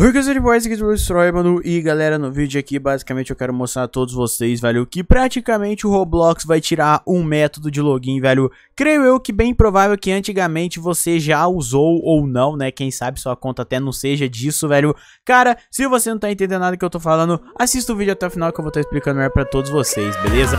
Hurricane de Boys, aqui do é Destroy, mano, e galera, no vídeo aqui, basicamente, eu quero mostrar a todos vocês, velho, que praticamente o Roblox vai tirar um método de login, velho, creio eu que bem provável que antigamente você já usou ou não, né, quem sabe sua conta até não seja disso, velho, cara, se você não tá entendendo nada que eu tô falando, assista o vídeo até o final que eu vou estar tá explicando melhor pra todos vocês, beleza?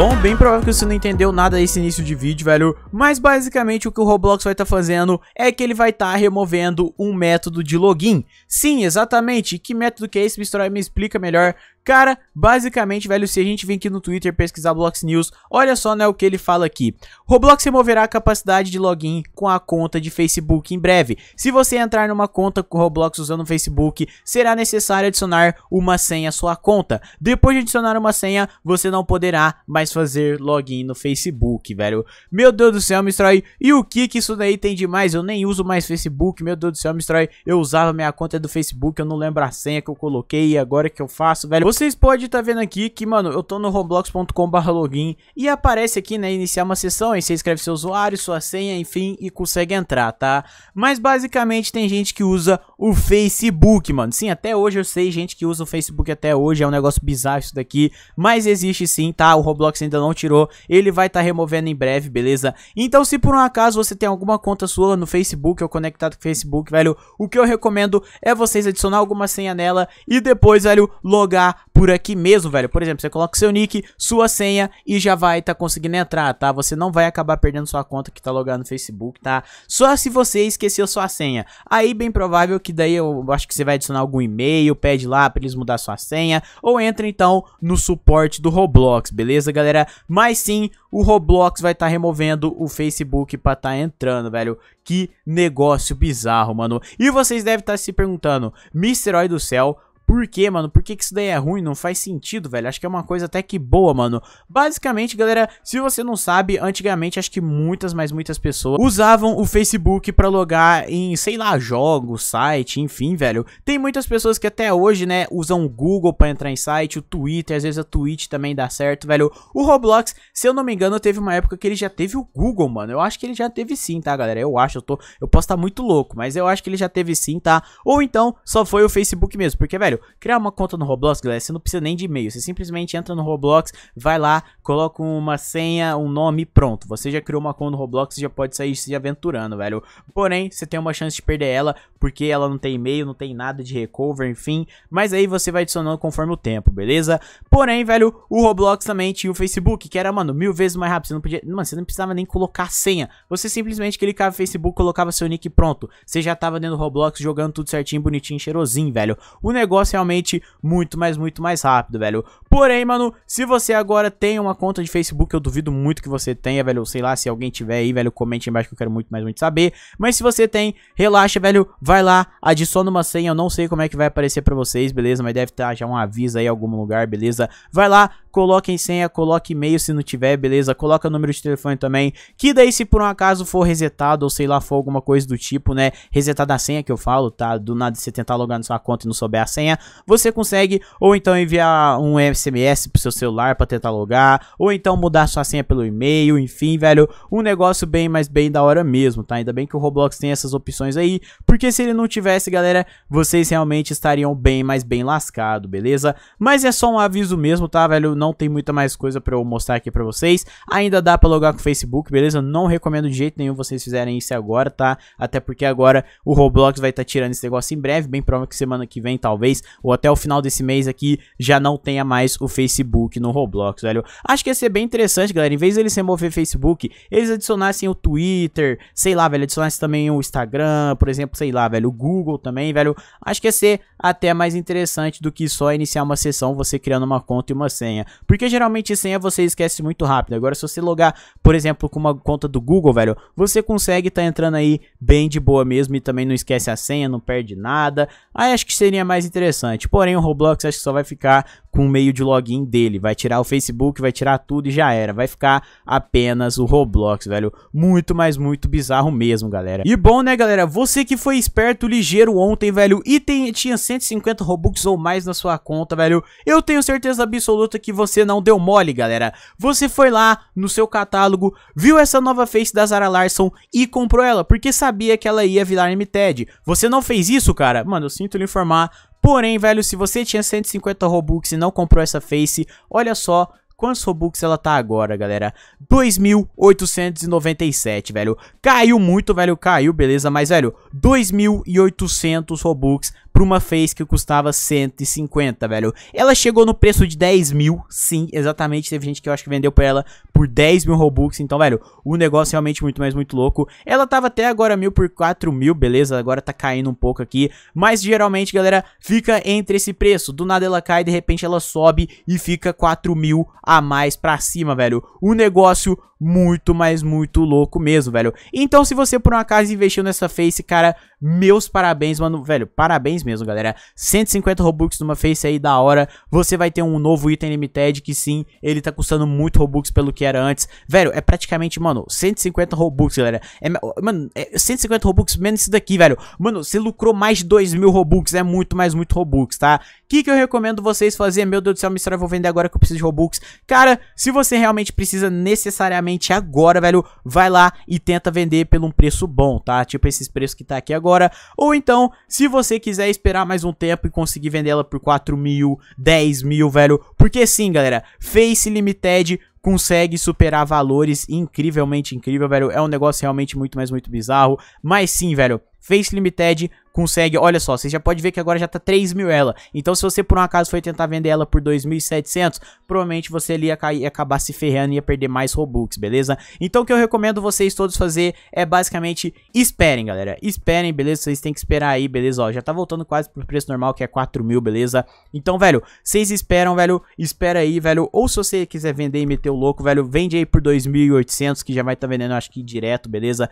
Bom, bem provável que você não entendeu nada desse início de vídeo, velho, mas basicamente o que o Roblox vai estar tá fazendo é que ele vai estar tá removendo um método de login. Sim, exatamente, que método que é esse, Bistroy? Me explica melhor Cara, basicamente, velho, se a gente vem aqui no Twitter pesquisar Blox News, olha só né, o que ele fala aqui. Roblox removerá a capacidade de login com a conta de Facebook em breve. Se você entrar numa conta com Roblox usando o Facebook, será necessário adicionar uma senha à sua conta. Depois de adicionar uma senha, você não poderá mais fazer login no Facebook, velho. Meu Deus do céu, Mistrói, e o que que isso daí tem demais? Eu nem uso mais Facebook, meu Deus do céu, Mistrói, eu usava minha conta do Facebook, eu não lembro a senha que eu coloquei e agora que eu faço, velho? Vocês podem estar tá vendo aqui que, mano, eu tô no roblox.com.br login e aparece aqui, né, iniciar uma sessão, aí você escreve seu usuário, sua senha, enfim, e consegue entrar, tá? Mas basicamente tem gente que usa o Facebook, mano. Sim, até hoje eu sei gente que usa o Facebook até hoje, é um negócio bizarro isso daqui, mas existe sim, tá? O Roblox ainda não tirou, ele vai estar tá removendo em breve, beleza? Então se por um acaso você tem alguma conta sua no Facebook ou conectado com o Facebook, velho, o que eu recomendo é vocês adicionar alguma senha nela e depois, velho, logar por aqui mesmo, velho. Por exemplo, você coloca seu nick, sua senha e já vai tá conseguindo entrar, tá? Você não vai acabar perdendo sua conta que tá logada no Facebook, tá? Só se você esqueceu sua senha. Aí bem provável que daí eu acho que você vai adicionar algum e-mail, pede lá pra eles mudar sua senha ou entra então no suporte do Roblox, beleza, galera? Mas sim, o Roblox vai estar tá removendo o Facebook pra tá entrando, velho. Que negócio bizarro, mano. E vocês devem estar tá se perguntando, Misterói do Céu, por quê, mano? Por que, que isso daí é ruim? Não faz sentido, velho. Acho que é uma coisa até que boa, mano. Basicamente, galera, se você não sabe, antigamente acho que muitas, mas muitas pessoas usavam o Facebook para logar em, sei lá, jogos, site, enfim, velho. Tem muitas pessoas que até hoje, né, usam o Google para entrar em site, o Twitter, às vezes a Twitch também dá certo, velho. O Roblox, se eu não me engano, teve uma época que ele já teve o Google, mano. Eu acho que ele já teve sim, tá, galera? Eu acho, eu tô, eu posso estar tá muito louco, mas eu acho que ele já teve sim, tá? Ou então só foi o Facebook mesmo, porque velho, Criar uma conta no Roblox, galera, você não precisa nem de e-mail. Você simplesmente entra no Roblox, vai lá, coloca uma senha, um nome pronto. Você já criou uma conta no Roblox e já pode sair se aventurando, velho. Porém, você tem uma chance de perder ela, porque ela não tem e-mail, não tem nada de recover, enfim. Mas aí você vai adicionando conforme o tempo, beleza? Porém, velho, o Roblox também tinha o Facebook, que era, mano, mil vezes mais rápido. Você não podia. Mano, você não precisava nem colocar senha. Você simplesmente clicava no Facebook, colocava seu nick pronto. Você já tava dentro do Roblox jogando tudo certinho, bonitinho, cheirosinho, velho. O negócio realmente muito, mas muito mais rápido, velho. Porém, mano, se você agora tem uma conta de Facebook, eu duvido muito que você tenha, velho. Sei lá, se alguém tiver aí, velho, comente aí embaixo que eu quero muito, mais muito saber. Mas se você tem, relaxa, velho, vai lá, adiciona uma senha. Eu não sei como é que vai aparecer pra vocês, beleza? Mas deve estar tá já um aviso aí em algum lugar, beleza? Vai lá, Coloquem senha, coloque e-mail se não tiver, beleza? Coloca número de telefone também. Que daí, se por um acaso for resetado ou sei lá, for alguma coisa do tipo, né? Resetada a senha que eu falo, tá? Do nada você tentar logar na sua conta e não souber a senha, você consegue ou então enviar um SMS pro seu celular para tentar logar, ou então mudar sua senha pelo e-mail, enfim, velho, um negócio bem, mas bem da hora mesmo, tá? Ainda bem que o Roblox tem essas opções aí, porque se ele não tivesse, galera, vocês realmente estariam bem, mas bem lascado, beleza? Mas é só um aviso mesmo, tá, velho? não tem muita mais coisa pra eu mostrar aqui pra vocês. Ainda dá pra logar com o Facebook, beleza? Não recomendo de jeito nenhum vocês fizerem isso agora, tá? Até porque agora o Roblox vai estar tá tirando esse negócio em breve, bem prova que semana que vem, talvez, ou até o final desse mês aqui, já não tenha mais o Facebook no Roblox, velho. Acho que ia ser bem interessante, galera. Em vez de eles remover Facebook, eles adicionassem o Twitter, sei lá, velho, adicionassem também o Instagram, por exemplo, sei lá, velho, o Google também, velho. Acho que ia ser até mais interessante do que só iniciar uma sessão você criando uma conta e uma senha. Porque geralmente senha você esquece muito rápido. Agora, se você logar, por exemplo, com uma conta do Google, velho, você consegue estar tá entrando aí bem de boa mesmo e também não esquece a senha, não perde nada. Aí acho que seria mais interessante. Porém, o Roblox acho que só vai ficar com o meio de login dele. Vai tirar o Facebook, vai tirar tudo e já era. Vai ficar apenas o Roblox, velho. Muito, mas muito bizarro mesmo, galera. E bom, né, galera? Você que foi esperto, ligeiro ontem, velho, e tem, tinha 150 Robux ou mais na sua conta, velho. Eu tenho certeza absoluta que você não deu mole, galera. Você foi lá no seu catálogo, viu essa nova face da Zara Larson e comprou ela, porque sabia que ela ia virar MTED. Você não fez isso, cara? Mano, eu sinto lhe informar. Porém, velho, se você tinha 150 Robux e não comprou essa face, olha só, Quantos Robux ela tá agora, galera? 2.897, velho. Caiu muito, velho. Caiu, beleza. Mas, velho, 2.800 Robux pra uma face que custava 150, velho. Ela chegou no preço de 10 mil, sim, exatamente. Teve gente que eu acho que vendeu pra ela por 10 mil Robux. Então, velho, o negócio é realmente muito mais muito louco. Ela tava até agora mil por 4 mil, beleza? Agora tá caindo um pouco aqui. Mas geralmente, galera, fica entre esse preço. Do nada ela cai, de repente ela sobe e fica 4 mil a mais pra cima, velho. O negócio muito, mas muito louco mesmo, velho. Então, se você por um acaso investiu nessa face, cara, meus parabéns, mano. Velho, parabéns mesmo, galera. 150 Robux numa face aí da hora. Você vai ter um novo item limited que sim, ele tá custando muito Robux pelo que era antes. Velho, é praticamente, mano, 150 Robux, galera. É, mano, é 150 Robux menos isso daqui, velho. Mano, você lucrou mais de 2 mil Robux. É muito, mais muito Robux, tá? O que, que eu recomendo vocês fazer? Meu Deus do céu, me eu vou vender agora que eu preciso de Robux. Cara, se você realmente precisa necessariamente agora, velho, vai lá e tenta vender pelo um preço bom, tá? Tipo esses preços que tá aqui agora agora, ou então, se você quiser esperar mais um tempo e conseguir vender ela por 4 mil, 10 mil, velho, porque sim, galera, Face Limited consegue superar valores incrivelmente incrível, velho, é um negócio realmente muito, mais muito bizarro, mas sim, velho, Face Limited consegue, olha só, você já pode ver que agora já tá 3 mil ela. Então se você por um acaso foi tentar vender ela por 2.700, provavelmente você ali ia, cair, ia acabar se ferrando e ia perder mais Robux, beleza? Então o que eu recomendo vocês todos fazer é basicamente esperem, galera. Esperem, beleza? Vocês têm que esperar aí, beleza? Ó, já tá voltando quase pro preço normal, que é 4 mil, beleza? Então, velho, vocês esperam, velho, espera aí, velho. Ou se você quiser vender e meter o louco, velho, vende aí por 2.800, que já vai tá vendendo, acho que direto, beleza?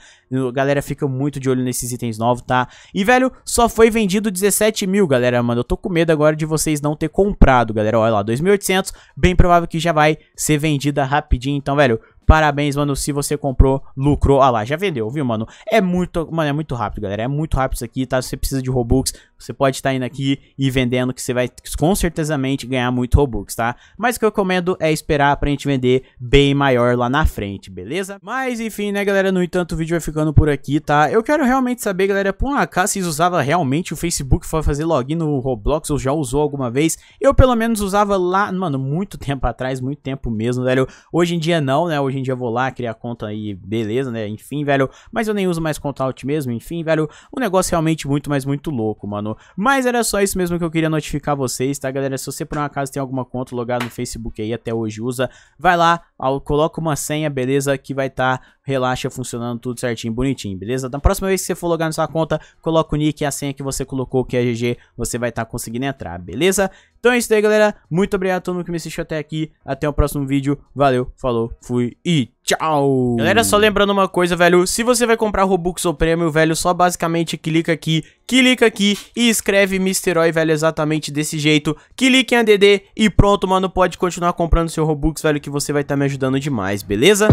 Galera, fica muito de olho nesses itens novos, tá? E, velho, só foi vendido 17 mil, galera, mano, eu tô com medo agora de vocês não ter comprado, galera, olha lá, 2.800, bem provável que já vai ser vendida rapidinho, então, velho, Parabéns, mano, se você comprou, lucrou. olha ah lá, já vendeu, viu, mano? É muito, mano, é muito rápido, galera. É muito rápido isso aqui, tá? Se você precisa de Robux, você pode estar indo aqui e vendendo que você vai com certezamente ganhar muito Robux, tá? Mas o que eu recomendo é esperar pra gente vender bem maior lá na frente, beleza? Mas enfim, né galera, no entanto o vídeo vai ficando por aqui, tá? Eu quero realmente saber, galera, por um acaso vocês usavam realmente o Facebook pra fazer login no Roblox ou já usou alguma vez? Eu pelo menos usava lá, mano, muito tempo atrás, muito tempo mesmo, velho. Hoje em dia não, né? Hoje em dia eu vou lá criar conta aí, beleza, né? Enfim, velho, mas eu nem uso mais conta alt mesmo, enfim, velho. Um negócio realmente muito, mas muito louco, mano. Mas era só isso mesmo que eu queria notificar vocês, tá, galera? Se você por um acaso tem alguma conta logada no Facebook aí até hoje usa, vai lá, coloca uma senha, beleza? Que vai estar... Tá relaxa, funcionando tudo certinho, bonitinho, beleza? Da próxima vez que você for logar na sua conta, coloca o nick e a senha que você colocou, que é GG, você vai estar tá conseguindo entrar, beleza? Então é isso aí, galera. Muito obrigado a todo mundo que me assistiu até aqui. Até o próximo vídeo. Valeu, falou, fui e tchau! Galera, só lembrando uma coisa, velho. Se você vai comprar Robux ou Prêmio, velho, só basicamente clica aqui, clica aqui e escreve Misteroy, velho, exatamente desse jeito. Clique em ADD e pronto, mano. Pode continuar comprando seu Robux, velho, que você vai estar tá me ajudando demais, beleza?